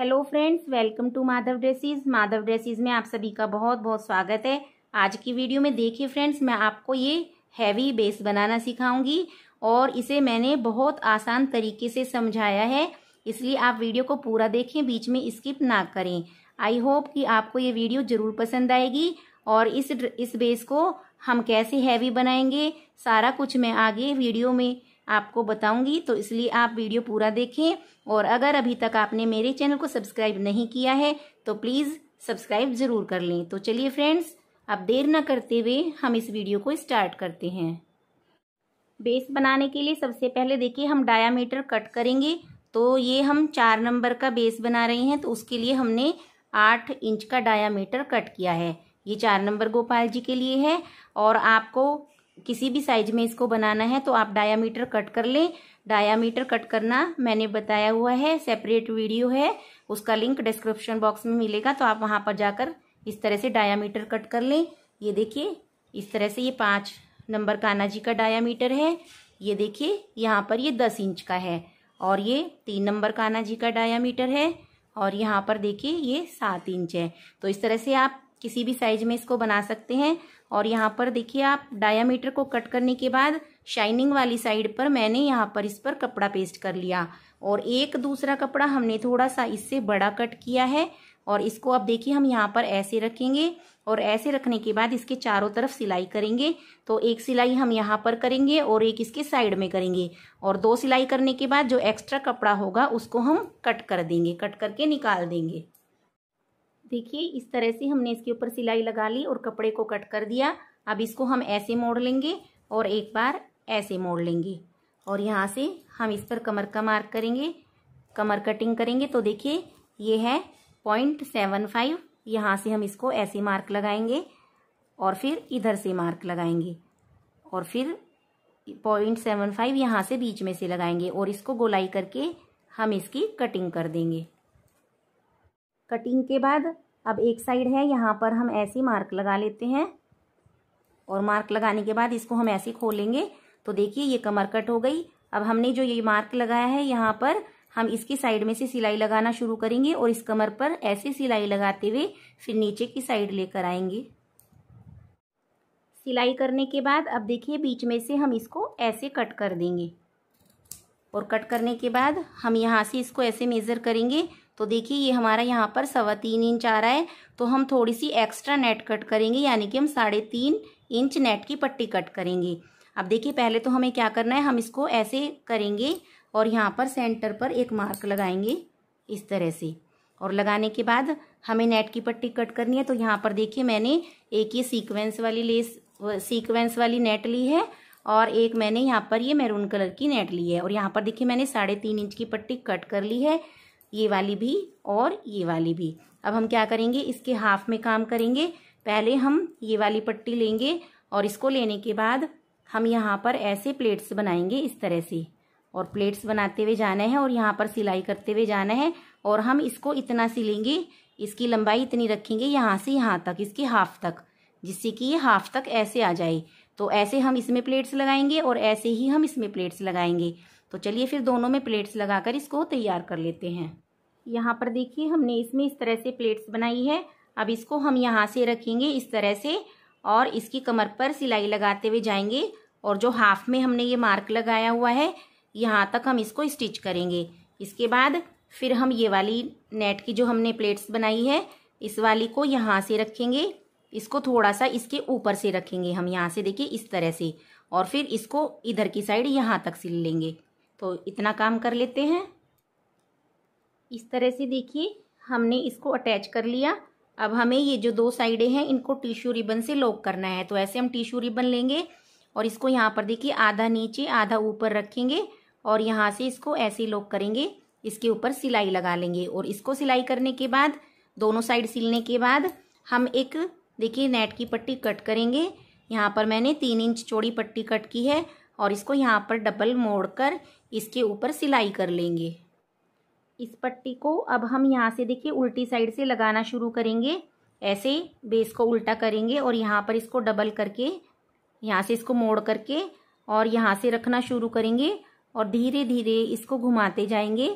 hello friends welcome to Madhav dresses Madhav dresses में आप सभी का बहुत बहुत स्वागत है आज की वीडियो में देखिए फ्रेंड्स मैं आपको ये हैवी बेस बनाना सिखाऊंगी और इसे मैंने बहुत आसान तरीके से समझाया है इसलिए आप वीडियो को पूरा देखें बीच में स्किप ना करें आई होप कि आपको ये वीडियो ज़रूर पसंद आएगी और इस इस बेस को हम कैसे हैवी बनाएंगे सारा कुछ मैं आगे वीडियो में आपको बताऊंगी तो इसलिए आप वीडियो पूरा देखें और अगर अभी तक आपने मेरे चैनल को सब्सक्राइब नहीं किया है तो प्लीज़ सब्सक्राइब ज़रूर कर लें तो चलिए फ्रेंड्स अब देर न करते हुए हम इस वीडियो को स्टार्ट करते हैं बेस बनाने के लिए सबसे पहले देखिए हम डायामीटर कट करेंगे तो ये हम चार नंबर का बेस बना रहे हैं तो उसके लिए हमने आठ इंच का डायामीटर कट किया है ये चार नंबर गोपाल जी के लिए है और आपको किसी भी साइज में इसको बनाना है तो आप डायामीटर कट कर लें डायामीटर कट करना मैंने बताया हुआ है सेपरेट वीडियो है उसका लिंक डिस्क्रिप्शन बॉक्स में मिलेगा तो आप वहां पर जाकर इस तरह से डायामीटर कट कर लें ये देखिए इस तरह से ये पांच नंबर काना जी का डायामीटर है ये देखिए यहाँ पर ये दस इंच का है और ये तीन नंबर काना जी का डायामीटर है और यहाँ पर देखिए ये सात इंच है तो इस तरह से आप किसी भी साइज में इसको बना सकते हैं और यहाँ पर देखिए आप डायामीटर को कट करने के बाद शाइनिंग वाली साइड पर मैंने यहाँ पर इस पर कपड़ा पेस्ट कर लिया और एक दूसरा कपड़ा हमने थोड़ा सा इससे बड़ा कट किया है और इसको अब देखिए हम यहाँ पर ऐसे रखेंगे और ऐसे रखने के बाद इसके चारों तरफ सिलाई करेंगे तो एक सिलाई हम यहाँ पर करेंगे और एक इसके साइड में करेंगे और दो सिलाई करने के बाद जो एक्स्ट्रा कपड़ा होगा उसको हम कट कर देंगे कट करके निकाल देंगे देखिए इस तरह से हमने इसके ऊपर सिलाई लगा ली और कपड़े को कट कर दिया अब इसको हम ऐसे मोड़ लेंगे और एक बार ऐसे मोड़ लेंगे और यहाँ से हम इस पर कमर का मार्क करेंगे कमर कटिंग करेंगे तो देखिए ये है पॉइंट सेवन फाइव यहाँ से हम इसको ऐसे मार्क लगाएंगे और फिर इधर से मार्क लगाएंगे और फिर पॉइंट सेवन फाइव यहाँ से बीच में से लगाएंगे और इसको गोलाई करके हम इसकी कटिंग कर देंगे कटिंग के बाद अब एक साइड है यहाँ पर हम ऐसे मार्क लगा लेते हैं और मार्क लगाने के बाद इसको हम ऐसे खोलेंगे तो देखिए ये कमर कट हो गई अब हमने जो ये मार्क लगाया है यहाँ पर हम इसकी साइड में से सिलाई लगाना शुरू करेंगे और इस कमर पर ऐसे सिलाई लगाते हुए फिर नीचे की साइड लेकर आएंगे सिलाई करने के बाद अब देखिए बीच में से हम इसको ऐसे कट कर देंगे और कट करने के बाद हम यहाँ से इसको ऐसे मेज़र करेंगे तो देखिए ये हमारा यहाँ पर सवा तीन इंच आ रहा है तो हम थोड़ी सी एक्स्ट्रा नेट कट करेंगे यानी कि हम साढ़े तीन इंच नेट की पट्टी कट करेंगे अब देखिए पहले तो हमें क्या करना है हम इसको ऐसे करेंगे और यहाँ पर सेंटर पर एक मार्क लगाएंगे इस तरह से और लगाने के बाद हमें नेट की पट्टी कट करनी है तो यहाँ पर देखिए मैंने एक ये सीक्वेंस वाली लेस सीक्वेंस वाली नेट ली है और एक मैंने यहाँ पर ये मैरून कलर की नेट ली है और यहाँ पर देखिए मैंने साढ़े तीन इंच की पट्टी कट कर ली है ये वाली भी और ये वाली भी अब हम क्या करेंगे इसके हाफ में काम करेंगे पहले हम ये वाली पट्टी लेंगे और इसको लेने के बाद हम यहाँ पर ऐसे प्लेट्स बनाएंगे इस तरह से और प्लेट्स बनाते हुए जाना है और यहाँ पर सिलाई करते हुए जाना है और हम इसको इतना सिलेंगे इसकी लंबाई इतनी रखेंगे यहाँ से यहाँ तक इसके हाफ तक जिससे कि ये हाफ तक ऐसे आ जाए तो ऐसे हम इसमें प्लेट्स लगाएंगे और ऐसे ही हम इसमें प्लेट्स लगाएंगे तो चलिए फिर दोनों में प्लेट्स लगाकर इसको तैयार कर लेते हैं यहाँ पर देखिए हमने इसमें इस तरह से प्लेट्स बनाई है अब इसको हम यहाँ से रखेंगे इस तरह से और इसकी कमर पर सिलाई लगाते हुए जाएंगे और जो हाफ में हमने ये मार्क लगाया हुआ है यहाँ तक हम इसको स्टिच करेंगे इसके बाद फिर हम ये वाली नेट की जो हमने प्लेट्स बनाई है इस वाली को यहाँ से रखेंगे इसको थोड़ा सा इसके ऊपर से रखेंगे हम यहाँ से देखिए इस तरह से और फिर इसको इधर की साइड यहाँ तक सिल लेंगे तो इतना काम कर लेते हैं इस तरह से देखिए हमने इसको अटैच कर लिया अब हमें ये जो दो साइडें हैं इनको टिश्यू रिबन से लॉक करना है तो ऐसे हम टिश्यू रिबन लेंगे और इसको यहाँ पर देखिए आधा नीचे आधा ऊपर रखेंगे और यहाँ से इसको ऐसे लॉक करेंगे इसके ऊपर सिलाई लगा लेंगे और इसको सिलाई करने के बाद दोनों साइड सिलने के बाद हम एक देखिए नेट की पट्टी कट करेंगे यहाँ पर मैंने तीन इंच चौड़ी पट्टी कट की है और इसको यहाँ पर डबल मोड़कर इसके ऊपर सिलाई कर लेंगे इस पट्टी को अब हम यहाँ से देखिए उल्टी साइड से लगाना शुरू करेंगे ऐसे बेस को उल्टा करेंगे और यहाँ पर इसको डबल करके यहाँ से इसको मोड़ करके और यहाँ से रखना शुरू करेंगे और धीरे धीरे इसको घुमाते जाएंगे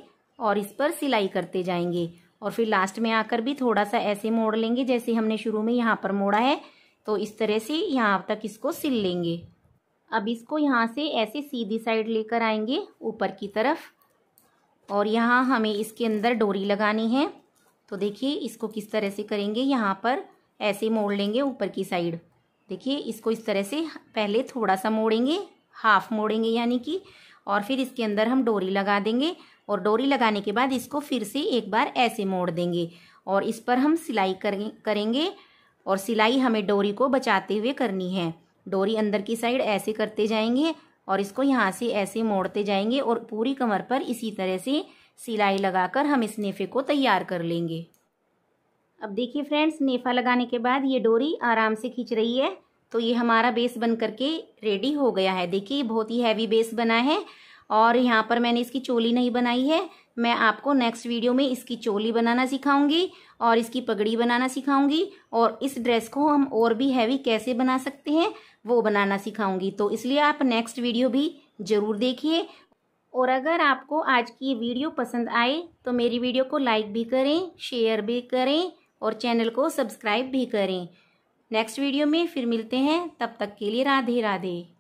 और इस पर सिलाई करते जाएंगे और फिर लास्ट में आकर भी थोड़ा सा ऐसे मोड़ लेंगे जैसे हमने शुरू में यहाँ पर मोड़ा है तो इस तरह से यहाँ तक इसको सिल लेंगे अब इसको यहाँ से ऐसे सीधी साइड लेकर आएंगे ऊपर की तरफ और यहाँ हमें इसके अंदर डोरी लगानी है तो देखिए इसको किस तरह से करेंगे यहाँ पर ऐसे मोड़ लेंगे ऊपर की साइड देखिए इसको इस तरह से पहले थोड़ा सा मोड़ेंगे हाफ मोड़ेंगे यानी कि और फिर इसके अंदर हम डोरी लगा देंगे और डोरी लगाने के बाद इसको फिर से एक बार ऐसे मोड़ देंगे और इस पर हम सिलाई करेंगे और सिलाई हमें डोरी को बचाते हुए करनी है डोरी अंदर की साइड ऐसे करते जाएंगे और इसको यहाँ से ऐसे मोड़ते जाएंगे और पूरी कमर पर इसी तरह से सिलाई लगाकर हम इस नेफे को तैयार कर लेंगे अब देखिए फ्रेंड्स नेफा लगाने के बाद ये डोरी आराम से खींच रही है तो ये हमारा बेस बन करके रेडी हो गया है देखिए बहुत ही हैवी बेस बना है और यहाँ पर मैंने इसकी चोली नहीं बनाई है मैं आपको नेक्स्ट वीडियो में इसकी चोली बनाना सिखाऊंगी और इसकी पगड़ी बनाना सिखाऊंगी और इस ड्रेस को हम और भी हैवी कैसे बना सकते हैं वो बनाना सिखाऊंगी तो इसलिए आप नेक्स्ट वीडियो भी ज़रूर देखिए और अगर आपको आज की वीडियो पसंद आए तो मेरी वीडियो को लाइक भी करें शेयर भी करें और चैनल को सब्सक्राइब भी करें नेक्स्ट वीडियो में फिर मिलते हैं तब तक के लिए राधे राधे